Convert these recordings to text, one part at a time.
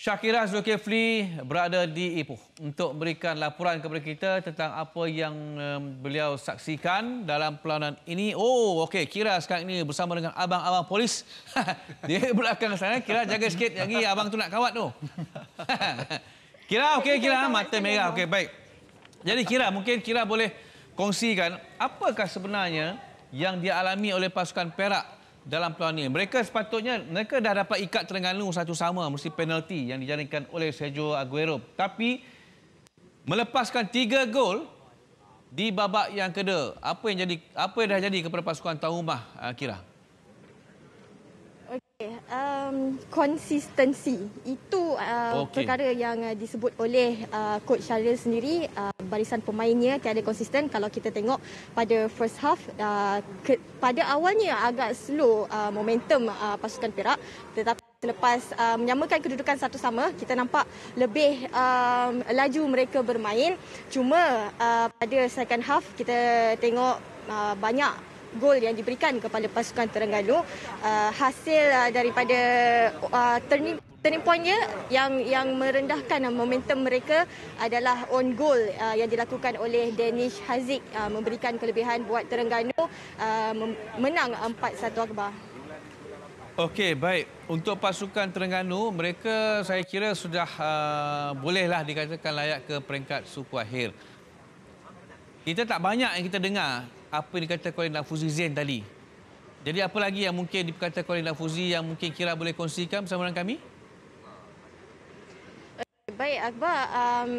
Syakira Zulkifli berada di Ipoh untuk memberikan laporan kepada kita tentang apa yang um, beliau saksikan dalam pelawanan ini. Oh, okey. Kira sekarang ini bersama dengan abang-abang polis. di belakang sana. Kira jaga sikit lagi abang tu nak kawat tu. Kira, okey. Kira, mata merah. Okey, baik. Jadi Kira, mungkin Kira boleh kongsikan apakah sebenarnya yang dialami oleh pasukan Perak dalam peluang ini. Mereka sepatutnya mereka dah dapat ikat Terengganu satu sama mesti penalti yang dijaringkan oleh Sergio Aguero. Tapi melepaskan tiga gol di babak yang kedua. Apa yang jadi apa yang dah jadi kepada pasukan tuan Kira? Eh, um consistency itu uh, okay. perkara yang uh, disebut oleh uh, coach Sharil sendiri uh, barisan pemainnya tiada konsisten kalau kita tengok pada first half uh, ke, pada awalnya agak slow uh, momentum uh, pasukan Perak tetapi selepas uh, menyamakan kedudukan satu sama kita nampak lebih um, laju mereka bermain cuma uh, pada second half kita tengok uh, banyak gol yang diberikan kepada pasukan Terengganu uh, hasil uh, daripada uh, turning turning pointnya yang yang merendahkan momentum mereka adalah on goal uh, yang dilakukan oleh Danish Haziq uh, memberikan kelebihan buat Terengganu uh, menang 4-1 akbar. Okey, baik. Untuk pasukan Terengganu, mereka saya kira sudah uh, bolehlah dikatakan layak ke peringkat suku akhir. Kita tak banyak yang kita dengar apa yang dikatakan oleh Nafuzi Zain tadi. Jadi apa lagi yang mungkin dikatakan oleh Nafuzi yang mungkin kira boleh kongsikan bersama dengan kami? Baik Akbar, um,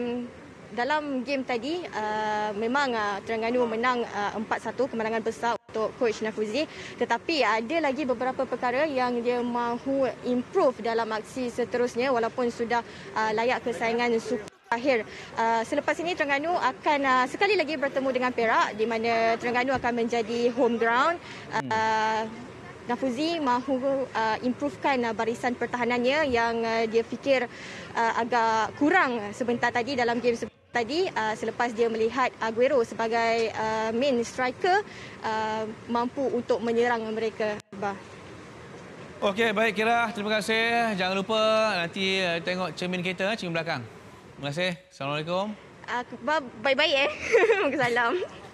dalam game tadi uh, memang uh, Terengganu menang uh, 4-1 kemenangan besar untuk coach Nafuzi tetapi ada lagi beberapa perkara yang dia mahu improve dalam aksi seterusnya walaupun sudah uh, layak kesaingan suku. Akhir, ah, selepas ini Terengganu akan ah, sekali lagi bertemu dengan Perak di mana Terengganu akan menjadi home ground. Uh, hmm. Ah, Nafuzi mahu uh, improvekan uh, barisan pertahanannya yang uh, dia fikir uh, agak kurang sebentar tadi dalam game sebentar tadi uh, selepas dia melihat Aguero sebagai uh, main striker uh, mampu untuk menyerang mereka. Okey baik Kira terima kasih. Jangan lupa nanti uh, tengok cermin kita eh, cermin belakang. Terima kasih. Assalamualaikum. Ah, baik-baik uh, eh. Salam.